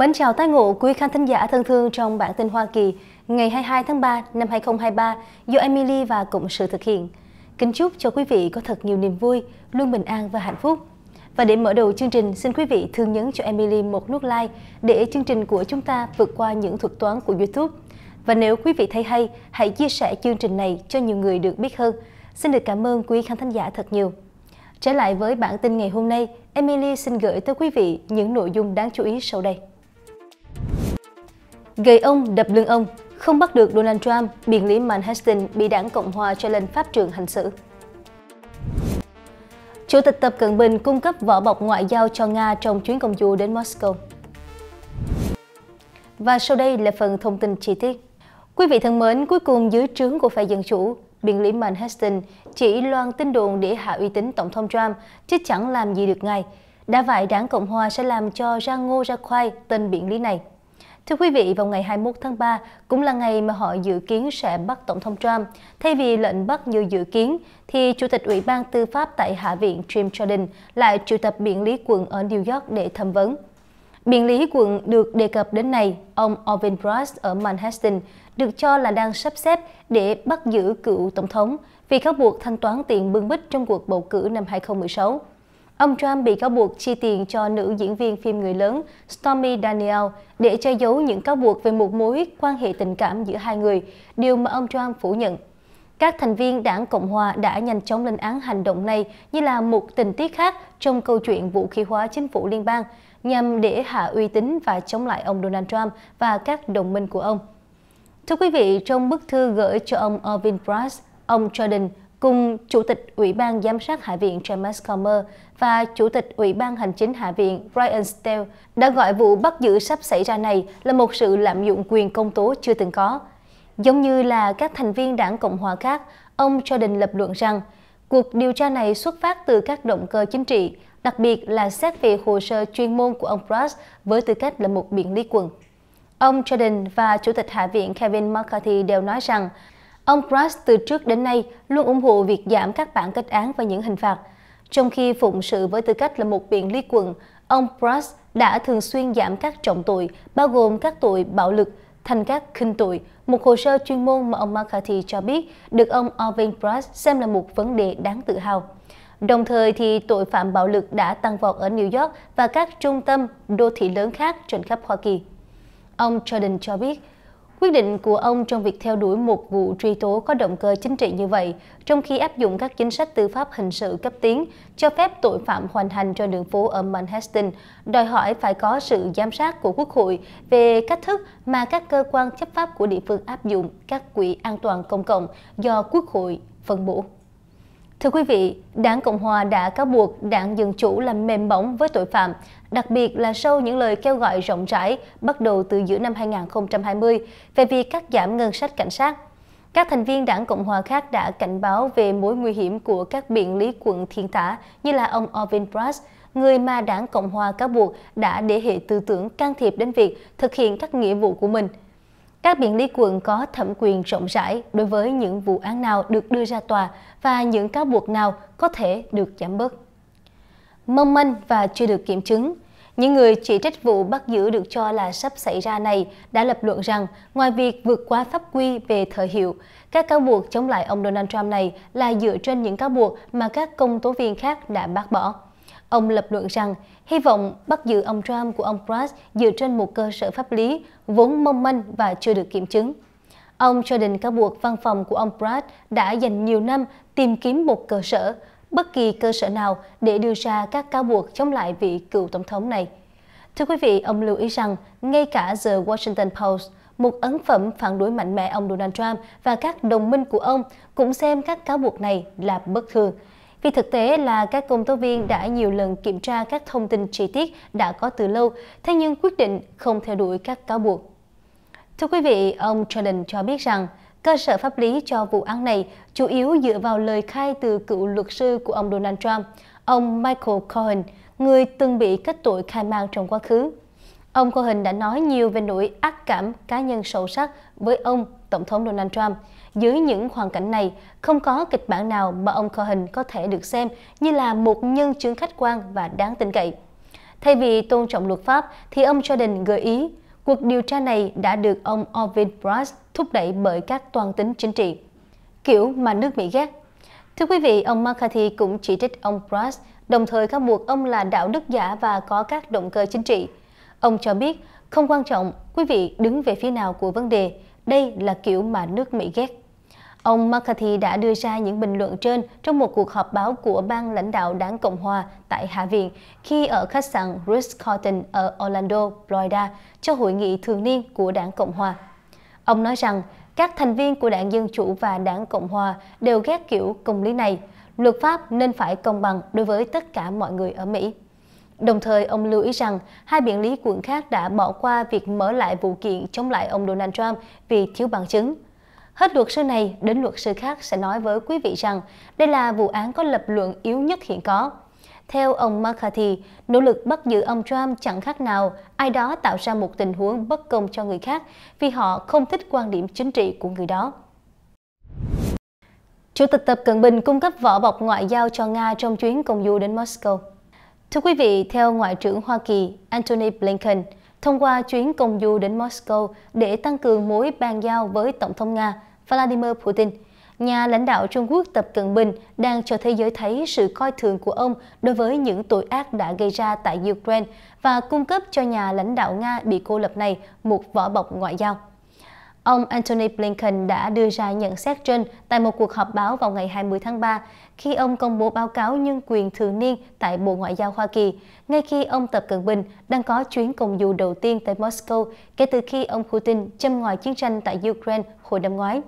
Mến chào tái ngộ quý khán thính giả thân thương trong bản tin Hoa Kỳ ngày 22 tháng 3 năm 2023 do Emily và Cộng sự thực hiện. Kính chúc cho quý vị có thật nhiều niềm vui, luôn bình an và hạnh phúc. Và để mở đầu chương trình, xin quý vị thương nhấn cho Emily một nút like để chương trình của chúng ta vượt qua những thuật toán của YouTube. Và nếu quý vị thấy hay, hãy chia sẻ chương trình này cho nhiều người được biết hơn. Xin được cảm ơn quý khán thính giả thật nhiều. Trở lại với bản tin ngày hôm nay, Emily xin gửi tới quý vị những nội dung đáng chú ý sau đây gây ông đập lưng ông, không bắt được Donald Trump, biện lý Manhattan bị đảng Cộng hòa cho lên pháp trường hành xử. Chủ tịch Tập Cận Bình cung cấp vỏ bọc ngoại giao cho Nga trong chuyến công du đến Moscow. Và sau đây là phần thông tin chi tiết. Quý vị thân mến, cuối cùng dưới trướng của phe Dân Chủ, biện lý Manhattan chỉ loan tin đồn để hạ uy tín Tổng thống Trump, chứ chẳng làm gì được ngay. Đã vậy, đảng Cộng Hòa sẽ làm cho ra ngô ra khoai tên biện lý này. Thưa quý vị, vào ngày 21 tháng 3 cũng là ngày mà họ dự kiến sẽ bắt Tổng thống Trump. Thay vì lệnh bắt như dự kiến, thì Chủ tịch Ủy ban Tư pháp tại Hạ viện Jim Jordan lại triệu tập biện lý quận ở New York để thẩm vấn. Biện lý quận được đề cập đến này, ông Alvin Ross ở Manhattan được cho là đang sắp xếp để bắt giữ cựu Tổng thống vì cáo buộc thanh toán tiền bưng bít trong cuộc bầu cử năm 2016. Ông Trump bị cáo buộc chi tiền cho nữ diễn viên phim người lớn Stormy Daniel để che giấu những cáo buộc về một mối quan hệ tình cảm giữa hai người, điều mà ông Trump phủ nhận. Các thành viên đảng Cộng hòa đã nhanh chóng lên án hành động này như là một tình tiết khác trong câu chuyện vũ khí hóa chính phủ liên bang, nhằm để hạ uy tín và chống lại ông Donald Trump và các đồng minh của ông. Thưa quý vị, trong bức thư gửi cho ông Irving Brass, ông Jordan cùng Chủ tịch Ủy ban Giám sát Hạ viện James Comer và Chủ tịch Ủy ban Hành chính Hạ viện Ryan Steele đã gọi vụ bắt giữ sắp xảy ra này là một sự lạm dụng quyền công tố chưa từng có. Giống như là các thành viên đảng Cộng hòa khác, ông Jordan lập luận rằng cuộc điều tra này xuất phát từ các động cơ chính trị, đặc biệt là xét về hồ sơ chuyên môn của ông Brass với tư cách là một biện lý quần. Ông Jordan và Chủ tịch Hạ viện Kevin McCarthy đều nói rằng Ông Prats từ trước đến nay luôn ủng hộ việc giảm các bản kết án và những hình phạt. Trong khi phụng sự với tư cách là một biện lý quận, ông Prats đã thường xuyên giảm các trọng tội, bao gồm các tội bạo lực, thành các khinh tội, một hồ sơ chuyên môn mà ông McCarthy cho biết được ông Orvin Pratt xem là một vấn đề đáng tự hào. Đồng thời thì tội phạm bạo lực đã tăng vọt ở New York và các trung tâm đô thị lớn khác trên khắp Hoa Kỳ. Ông Jordan cho biết, Quyết định của ông trong việc theo đuổi một vụ truy tố có động cơ chính trị như vậy, trong khi áp dụng các chính sách tư pháp hình sự cấp tiến, cho phép tội phạm hoành hành trên đường phố ở Manhattan, đòi hỏi phải có sự giám sát của Quốc hội về cách thức mà các cơ quan chấp pháp của địa phương áp dụng các quỹ an toàn công cộng do Quốc hội phân bổ. Thưa quý vị, Đảng Cộng Hòa đã cáo buộc Đảng Dân Chủ làm mềm bóng với tội phạm, đặc biệt là sau những lời kêu gọi rộng rãi bắt đầu từ giữa năm 2020 về việc cắt giảm ngân sách cảnh sát. Các thành viên đảng Cộng hòa khác đã cảnh báo về mối nguy hiểm của các biện lý quận thiên tả như là ông Orvin Brass, người mà đảng Cộng hòa cáo buộc đã để hệ tư tưởng can thiệp đến việc thực hiện các nghĩa vụ của mình – các biện lý quận có thẩm quyền rộng rãi đối với những vụ án nào được đưa ra tòa và những cáo buộc nào có thể được giảm bớt. Mong manh và chưa được kiểm chứng, những người chỉ trích vụ bắt giữ được cho là sắp xảy ra này đã lập luận rằng ngoài việc vượt qua pháp quy về thời hiệu, các cáo buộc chống lại ông Donald Trump này là dựa trên những cáo buộc mà các công tố viên khác đã bác bỏ. Ông lập luận rằng hy vọng bắt giữ ông Trump của ông Kras dựa trên một cơ sở pháp lý vốn mong manh và chưa được kiểm chứng. Ông Jordan cáo buộc văn phòng của ông Brad đã dành nhiều năm tìm kiếm một cơ sở, bất kỳ cơ sở nào để đưa ra các cáo buộc chống lại vị cựu tổng thống này. Thưa quý vị, ông lưu ý rằng ngay cả The Washington Post, một ấn phẩm phản đối mạnh mẽ ông Donald Trump và các đồng minh của ông cũng xem các cáo buộc này là bất thường. Vì thực tế là các công tố viên đã nhiều lần kiểm tra các thông tin chi tiết đã có từ lâu, thế nhưng quyết định không theo đuổi các cáo buộc. Thưa quý vị, ông Jordan cho biết rằng cơ sở pháp lý cho vụ án này chủ yếu dựa vào lời khai từ cựu luật sư của ông Donald Trump, ông Michael Cohen, người từng bị kết tội khai mang trong quá khứ. Ông Cohen đã nói nhiều về nỗi ác cảm cá nhân sâu sắc với ông Tổng thống Donald Trump. Dưới những hoàn cảnh này, không có kịch bản nào mà ông Cohen có thể được xem như là một nhân chứng khách quan và đáng tin cậy. Thay vì tôn trọng luật pháp, thì ông Jordan gợi ý cuộc điều tra này đã được ông Ovid Brass thúc đẩy bởi các toàn tính chính trị. Kiểu mà nước Mỹ ghét. Thưa quý vị, ông McCarthy cũng chỉ trích ông Brass, đồng thời cáo buộc ông là đạo đức giả và có các động cơ chính trị. Ông cho biết, không quan trọng quý vị đứng về phía nào của vấn đề, đây là kiểu mà nước Mỹ ghét. Ông McCarthy đã đưa ra những bình luận trên trong một cuộc họp báo của ban lãnh đạo đảng Cộng Hòa tại Hạ viện khi ở khách sạn Ritz-Carlton ở Orlando, Florida cho hội nghị thường niên của đảng Cộng Hòa. Ông nói rằng các thành viên của đảng Dân Chủ và đảng Cộng Hòa đều ghét kiểu công lý này. Luật pháp nên phải công bằng đối với tất cả mọi người ở Mỹ. Đồng thời, ông lưu ý rằng hai biện lý quận khác đã bỏ qua việc mở lại vụ kiện chống lại ông Donald Trump vì thiếu bằng chứng. Hết luật sư này đến luật sư khác sẽ nói với quý vị rằng đây là vụ án có lập luận yếu nhất hiện có. Theo ông McCarthy, nỗ lực bắt giữ ông Trump chẳng khác nào ai đó tạo ra một tình huống bất công cho người khác vì họ không thích quan điểm chính trị của người đó. Chủ tịch Tập Cận Bình cung cấp vỏ bọc ngoại giao cho Nga trong chuyến công du đến Moscow. Thưa quý vị, theo Ngoại trưởng Hoa Kỳ Antony Blinken, thông qua chuyến công du đến Moscow để tăng cường mối bàn giao với Tổng thống Nga Vladimir Putin, nhà lãnh đạo Trung Quốc Tập Cận Bình đang cho thế giới thấy sự coi thường của ông đối với những tội ác đã gây ra tại Ukraine và cung cấp cho nhà lãnh đạo Nga bị cô lập này một vỏ bọc ngoại giao. Ông Antony Blinken đã đưa ra nhận xét trên tại một cuộc họp báo vào ngày 20 tháng 3 khi ông công bố báo cáo nhân quyền thường niên tại Bộ Ngoại giao Hoa Kỳ, ngay khi ông Tập Cận Bình đang có chuyến công du đầu tiên tại Moscow kể từ khi ông Putin châm ngòi chiến tranh tại Ukraine hồi năm ngoái.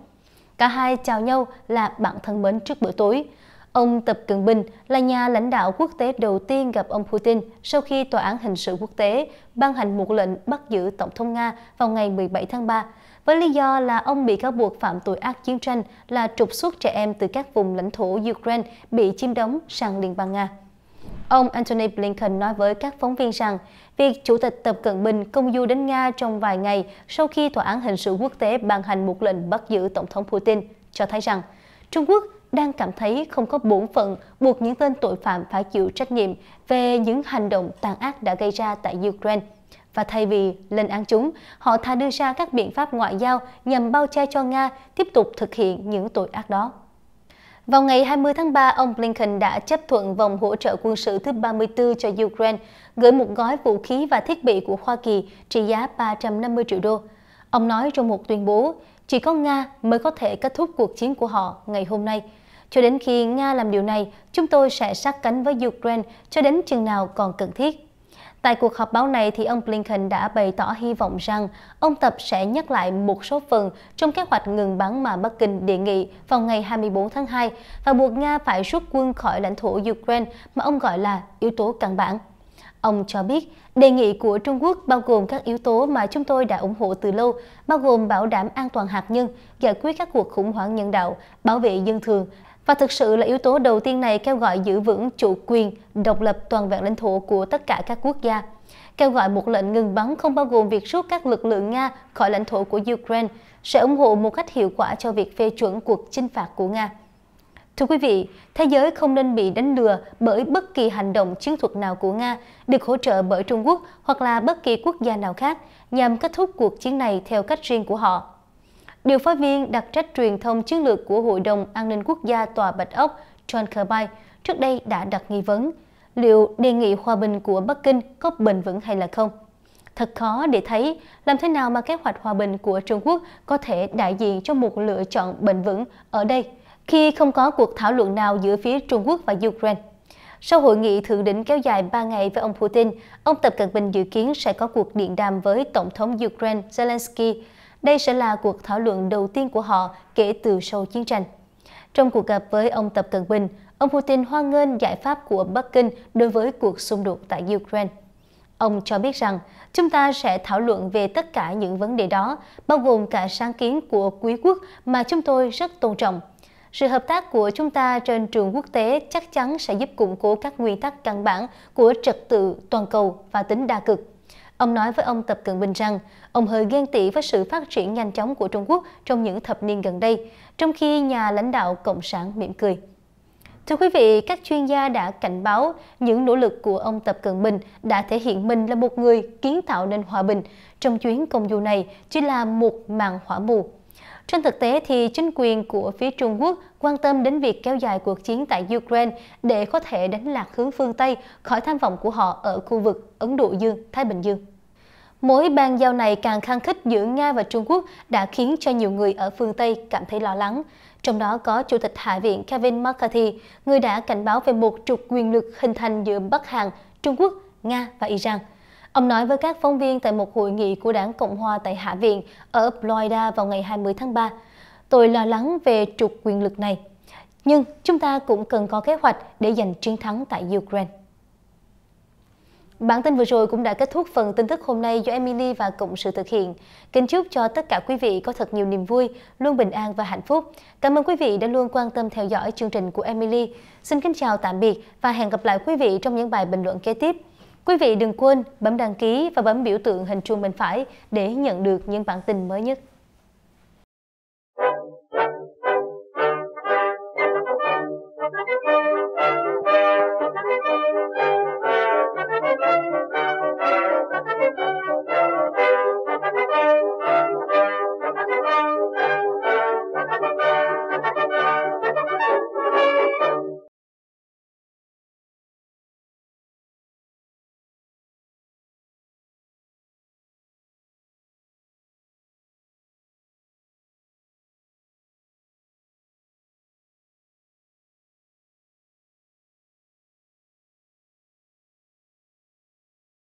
Cả hai chào nhau là bạn thân mến trước bữa tối. Ông Tập Cận Bình là nhà lãnh đạo quốc tế đầu tiên gặp ông Putin sau khi Tòa án Hình sự Quốc tế ban hành một lệnh bắt giữ Tổng thống Nga vào ngày 17 tháng 3 với lý do là ông bị cáo buộc phạm tội ác chiến tranh là trục xuất trẻ em từ các vùng lãnh thổ Ukraine bị chiếm đóng sang Liên bang Nga. Ông Antony Blinken nói với các phóng viên rằng, việc Chủ tịch Tập Cận Bình công du đến Nga trong vài ngày sau khi Tòa án Hình sự Quốc tế ban hành một lệnh bắt giữ Tổng thống Putin cho thấy rằng Trung Quốc đang cảm thấy không có bổn phận buộc những tên tội phạm phải chịu trách nhiệm về những hành động tàn ác đã gây ra tại Ukraine. Và thay vì lên án chúng, họ thà đưa ra các biện pháp ngoại giao nhằm bao che cho Nga tiếp tục thực hiện những tội ác đó. Vào ngày 20 tháng 3, ông Blinken đã chấp thuận vòng hỗ trợ quân sự thứ 34 cho Ukraine, gửi một gói vũ khí và thiết bị của Hoa Kỳ trị giá 350 triệu đô. Ông nói trong một tuyên bố, chỉ có Nga mới có thể kết thúc cuộc chiến của họ ngày hôm nay. Cho đến khi Nga làm điều này, chúng tôi sẽ sát cánh với Ukraine cho đến chừng nào còn cần thiết. Tại cuộc họp báo này, thì ông Blinken đã bày tỏ hy vọng rằng ông Tập sẽ nhắc lại một số phần trong kế hoạch ngừng bắn mà Bắc Kinh đề nghị vào ngày 24 tháng 2 và buộc Nga phải rút quân khỏi lãnh thổ Ukraine mà ông gọi là yếu tố căn bản. Ông cho biết, đề nghị của Trung Quốc bao gồm các yếu tố mà chúng tôi đã ủng hộ từ lâu, bao gồm bảo đảm an toàn hạt nhân, giải quyết các cuộc khủng hoảng nhân đạo, bảo vệ dân thường, và thực sự là yếu tố đầu tiên này kêu gọi giữ vững chủ quyền, độc lập toàn vẹn lãnh thổ của tất cả các quốc gia. Kêu gọi một lệnh ngừng bắn không bao gồm việc rút các lực lượng Nga khỏi lãnh thổ của Ukraine sẽ ủng hộ một cách hiệu quả cho việc phê chuẩn cuộc chinh phạt của Nga. Thưa quý vị, thế giới không nên bị đánh lừa bởi bất kỳ hành động chiến thuật nào của Nga được hỗ trợ bởi Trung Quốc hoặc là bất kỳ quốc gia nào khác nhằm kết thúc cuộc chiến này theo cách riêng của họ. Điều phối viên đặc trách truyền thông chiến lược của Hội đồng An ninh Quốc gia Tòa Bạch Ốc John Kirby trước đây đã đặt nghi vấn liệu đề nghị hòa bình của Bắc Kinh có bền vững hay là không. Thật khó để thấy làm thế nào mà kế hoạch hòa bình của Trung Quốc có thể đại diện cho một lựa chọn bền vững ở đây khi không có cuộc thảo luận nào giữa phía Trung Quốc và Ukraine. Sau hội nghị thượng đỉnh kéo dài 3 ngày với ông Putin, ông Tập Cận Bình dự kiến sẽ có cuộc điện đàm với Tổng thống Ukraine Zelensky đây sẽ là cuộc thảo luận đầu tiên của họ kể từ sau chiến tranh. Trong cuộc gặp với ông Tập Cận Bình, ông Putin hoan nghênh giải pháp của Bắc Kinh đối với cuộc xung đột tại Ukraine. Ông cho biết rằng, chúng ta sẽ thảo luận về tất cả những vấn đề đó, bao gồm cả sáng kiến của quý quốc mà chúng tôi rất tôn trọng. Sự hợp tác của chúng ta trên trường quốc tế chắc chắn sẽ giúp củng cố các nguyên tắc căn bản của trật tự toàn cầu và tính đa cực. Ông nói với ông Tập Cận Bình rằng ông hơi ghen tị với sự phát triển nhanh chóng của Trung Quốc trong những thập niên gần đây, trong khi nhà lãnh đạo Cộng sản mỉm cười. Thưa quý vị, các chuyên gia đã cảnh báo những nỗ lực của ông Tập Cận Bình đã thể hiện mình là một người kiến tạo nên hòa bình. Trong chuyến công du này chỉ là một màn hỏa mù. Trên thực tế thì chính quyền của phía Trung Quốc quan tâm đến việc kéo dài cuộc chiến tại Ukraine để có thể đánh lạc hướng phương Tây khỏi tham vọng của họ ở khu vực Ấn Độ Dương-Thái Bình Dương. Mối bàn giao này càng khăng khích giữa Nga và Trung Quốc đã khiến cho nhiều người ở phương Tây cảm thấy lo lắng. Trong đó có Chủ tịch Hạ viện Kevin McCarthy, người đã cảnh báo về một trục quyền lực hình thành giữa Bắc Hàn, Trung Quốc, Nga và Iran. Ông nói với các phóng viên tại một hội nghị của đảng Cộng Hòa tại Hạ viện ở Florida vào ngày 20 tháng 3. Tôi lo lắng về trục quyền lực này. Nhưng chúng ta cũng cần có kế hoạch để giành chiến thắng tại Ukraine. Bản tin vừa rồi cũng đã kết thúc phần tin tức hôm nay do Emily và Cộng sự thực hiện. Kính chúc cho tất cả quý vị có thật nhiều niềm vui, luôn bình an và hạnh phúc. Cảm ơn quý vị đã luôn quan tâm theo dõi chương trình của Emily. Xin kính chào tạm biệt và hẹn gặp lại quý vị trong những bài bình luận kế tiếp. Quý vị đừng quên bấm đăng ký và bấm biểu tượng hình chuông bên phải để nhận được những bản tin mới nhất.